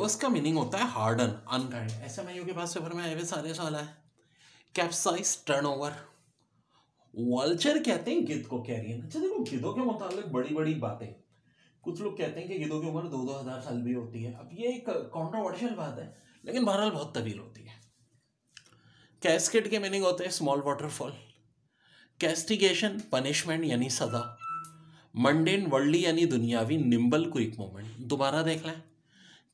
डोस का मीनिंग होता है हार्डन अनगाइड ऐसे मैं के पास पेपर में आए हुए सारे सवाल है कैप्साइज टर्न ओवर वल्चर कहते हैं गिद्ध को कह रही कैरियन अच्छा देखो गिद्धों के मुताबिक बड़ी बड़ी बातें कुछ लोग कहते हैं कि गिद्धों की उम्र दो दो हज़ार साल भी होती है अब ये एक कॉन्ट्रोवर्शियल बात है लेकिन बहरहाल बहुत तवील होती है कैस्केट के मीनिंग होते हैं स्मॉल वाटरफॉल कैस्टिगेशन पनिशमेंट यानी सजा मंडेन वर्ल्डली यानी दुनियावी निम्बल क्विक मोमेंट दोबारा देख लें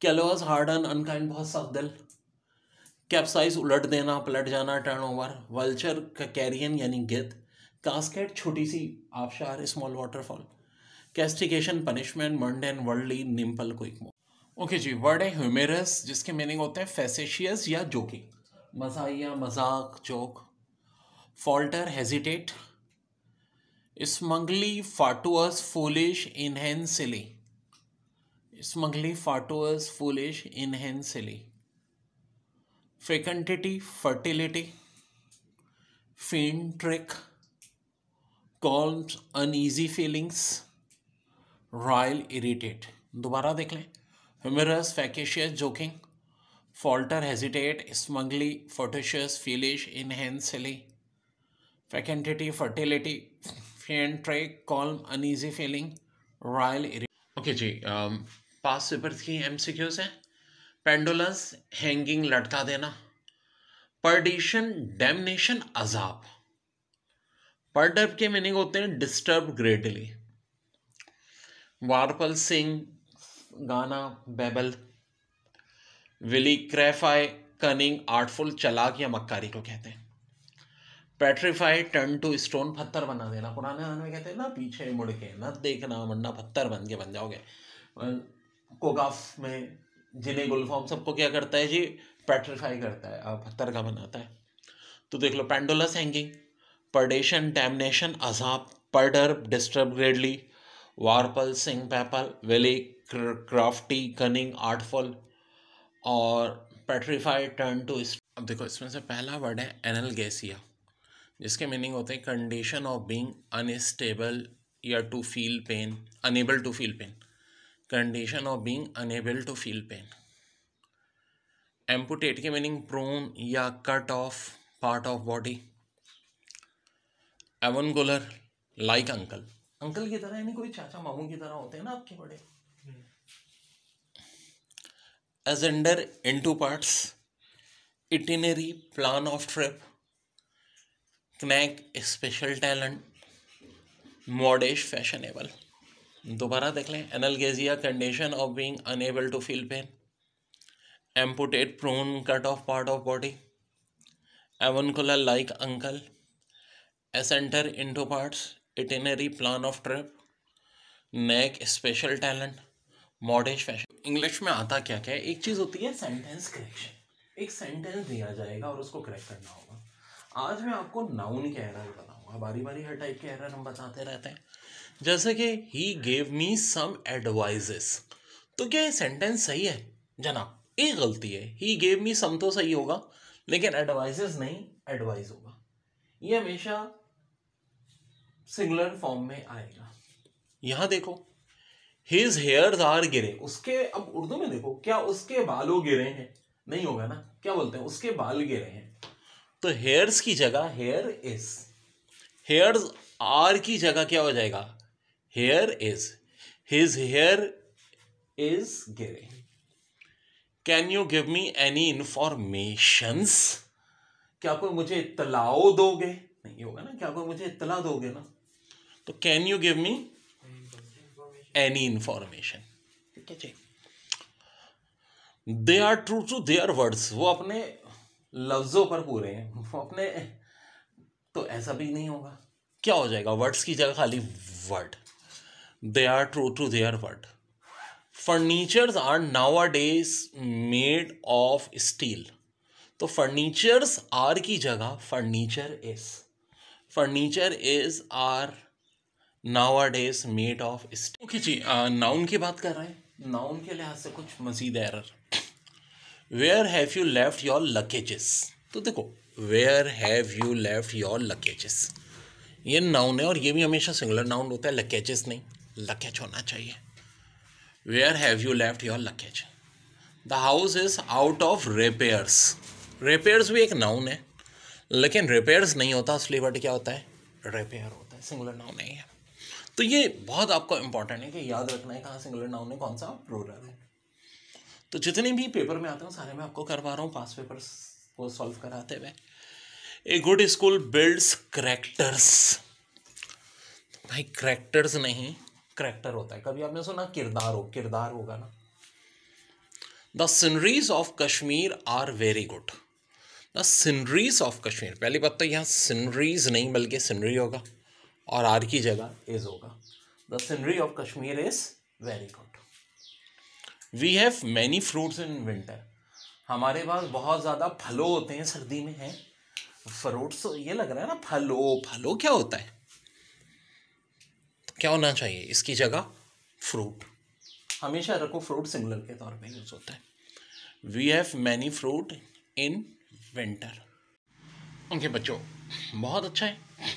कैलोज हार्ड एंड अनकाइंड बहुत सख्त दिल कैप्साइज उलट देना पलट जाना टर्न ओवर वल्चर का कैरियन यानी गिद कास्केट छोटी सी आबशार small waterfall castigation punishment mundane worldly nimble quick okay जी वर्ड है ह्यूमेरस जिसके मीनिंग होते हैं फेसेशियस या जोकिंग मजाया मजाक joke falter hesitate smugly fatuous foolish इनहेंसिली Smugly, fatuous, foolish, inane, silly. Fecundity, fertility. Fiend trick. Calms uneasy feelings. Royal irritate. दोबारा देख लें joking falter hesitate smugly fatuous foolish फोटिशियस silly fecundity fertility fertility trick calm uneasy feeling royal irritate okay okay, जी um, past paper की M C Qs हैं pendulous hanging लटका देना पर्डिशन डेमनेशन अजाब पर्डर्ब के मीनिंग होते हैं डिस्टर्ब ग्रेटली वारपल सिंह गाना babble wily crafty cunning artful चलाक या मक्कारी को कहते हैं पेट्रीफाई टर्न टू स्टोन पत्थर बना देना पुराने जमाने में कहते हैं ना पीछे मुड़ के ना देखना वरना पत्थर बन के बन जाओगे कोगाफ में जिने गुलफॉर्म सबको क्या करता है जी पेट्रीफाई करता है पत्थर का बनाता है तो देख लो पेंडोलस हैंगिंग परडेशन डैमनेशन अजाब perturb disturb greatly warble sing babble wily crafty cunning artful और पेट्रीफाई टर्न टू अब देखो इसमें से पहला वर्ड है एनलगेसिया जिसके मीनिंग होते हैं कंडीशन ऑफ बींग अनस्टेबल या to feel pain unable to feel pain condition of being unable to feel pain amputate की मीनिंग प्रोन या cut off part of body avuncular like uncle uncle की तरह यानी कोई चाचा मामू की तरह होते हैं ना आपके बड़े asunder into parts itinerary plan of trip knack special talent modish fashionable hmm. दोबारा देख लें analgesia condition of being unable to feel pain amputate prune cut off part of body avuncular like uncle asunder into parts itinerary plan of trip knack special talent modern fashion English में आता क्या क्या है एक चीज़ होती है sentence correction एक sentence दिया जाएगा और उसको करेक्ट करना होगा आज मैं आपको नाउन के एरर बताऊंगा बारी बारी हर टाइप के एरर हम बताते रहते हैं जैसे कि he gave me some advises तो क्या ये सेंटेंस सही है जनाब ये गलती है ही गेव मी सम तो सही होगा लेकिन एडवाइजेस नहीं एडवाइज होगा ये हमेशा सिंगुलर फॉर्म में आएगा यहां देखो हिज हेयर आर गिरे उसके अब उर्दू में देखो क्या उसके बालों गिरे हैं नहीं होगा ना क्या बोलते हैं उसके बाल गिरे हैं तो हेयर्स की जगह हेयर इज हेयर्स आर की जगह क्या हो जाएगा hair is his hair is greying can you give me any informations क्या कोई मुझे इतलाओ दोगे नहीं होगा ना क्या कोई मुझे इतला दोगे ना तो can you give me any information ठीक है जी they are true to their आर वर्ड्स वो अपने लफ्ज़ों पर पूरे हैं वो अपने तो ऐसा भी नहीं होगा क्या हो जाएगा वर्ड्स की जगह खाली word they are true to their word. Furnitures are days made of steel तो फर्नीचर्स आर की जगह furniture is furniture is are nowadays made of steel okay जी नाउन की बात कर रहे हैं नाउन के लिहाज से कुछ मजीद error where have you left your luggages तो देखो where have you left your luggages ये नाउन है और ये भी हमेशा सिंगुलर नाउन होता है लकेजेस नहीं लकेज होना चाहिए where have you left your luggage the house is out of repairs repairs भी एक नाउन है लेकिन रिपेयर्स नहीं होता असली वर्ड क्या होता है रिपेयर होता है सिंगुलर नाउन नहीं है तो ये बहुत आपको इंपॉर्टेंट है कि याद रखना है कहाँ सिंगुलर नाउन है कौन सा प्लूरल है तो जितने भी पेपर में आते हैं सारे मैं आपको करवा रहा हूँ पास पेपर को सॉल्व कराते हुए a good school builds characters भाई करेक्टर्स नहीं करेक्टर होता है कभी आपने सुना किरदार हो किरदार होगा ना the sceneries of Kashmir are very good the sceneries of Kashmir पहली बात तो यहाँ सीनरीज नहीं बल्कि सीनरी होगा और आर की जगह इज होगा the scenery of Kashmir is very good we have many fruits in winter हमारे पास बहुत ज़्यादा फलों होते हैं सर्दी में हैं फ्रूट्स ये लग रहा है ना फलो फलो क्या होता है क्या होना चाहिए इसकी जगह फ्रूट हमेशा रखो फ्रूट सिंगुलर के तौर पे यूज़ होता है we have many fruit in winter okay बच्चों बहुत अच्छा है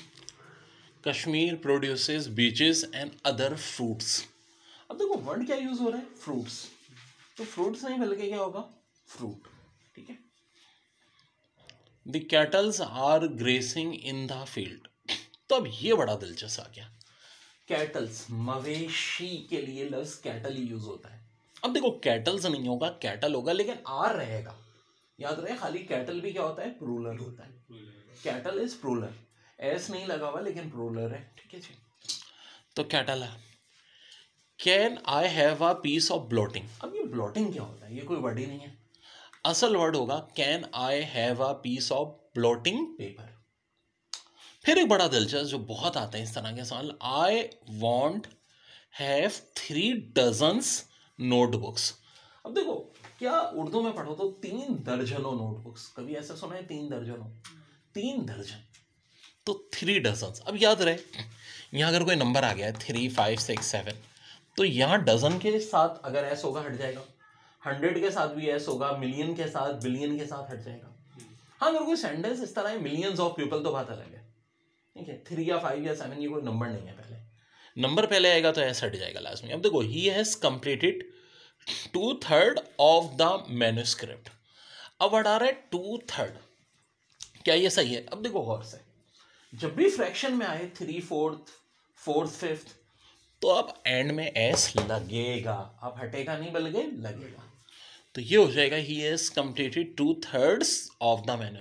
Kashmir produces beaches and other fruits अब देखो वर्ड क्या यूज़ हो रहा है फ्रूट्स तो फ्रूट्स नहीं बल्कि क्या होगा फ्रूट ठीक है the cattles are grazing in the field तो अब ये बड़ा दिलचस्प आ गया कैटल्स मवेशी के लिए लफ्ज कैटल ही यूज होता है अब देखो कैटल्स नहीं होगा कैटल होगा लेकिन आर रहेगा याद रहे खाली कैटल भी क्या होता है प्रूलर होता है कैटल इज प्रूलर एस नहीं लगा हुआ लेकिन प्रूलर है ठीक है जी तो कैटल है can I have a piece of blotting अब ये ब्लॉटिंग क्या होता है ये कोई वर्ड ही नहीं है असल वर्ड होगा can I have a piece of blotting paper फिर एक बड़ा दिलचस्प जो बहुत आते हैं इस तरह के सवाल I want have three dozens notebooks अब देखो क्या उर्दू में पढ़ो तो तीन दर्जनों नोटबुक्स कभी ऐसा सुना है तीन दर्जनों तीन दर्जन तो थ्री डजन अब याद रहे यहाँ अगर कोई नंबर आ गया है थ्री फाइव सिक्स सेवन तो यहाँ डजन के साथ अगर ऐसा होगा हट जाएगा हंड्रेड के साथ भी ऐसा होगा मिलियन के साथ बिलियन के साथ हट जाएगा हाँ अगर कोई सेंटेंस इस तरह है मिलियंस ऑफ पीपल तो बात अलग है ठीक है थ्री या फाइव या सेवन ये कोई नंबर नहीं है पहले नंबर पहले आएगा तो ऐसा हट जाएगा लास्ट में अब देखो he has completed two third of the manuscript अब आ रहा है टू थर्ड क्या ये सही है अब देखो गौर से जब भी फ्रैक्शन में आए थ्री फोर्थ फोर्थ फिफ्थ तो अब एंड में एस लगेगा अब हटेगा नहीं बल्कि लगेगा तो ये हो जाएगा he has completed two thirds of the manuscript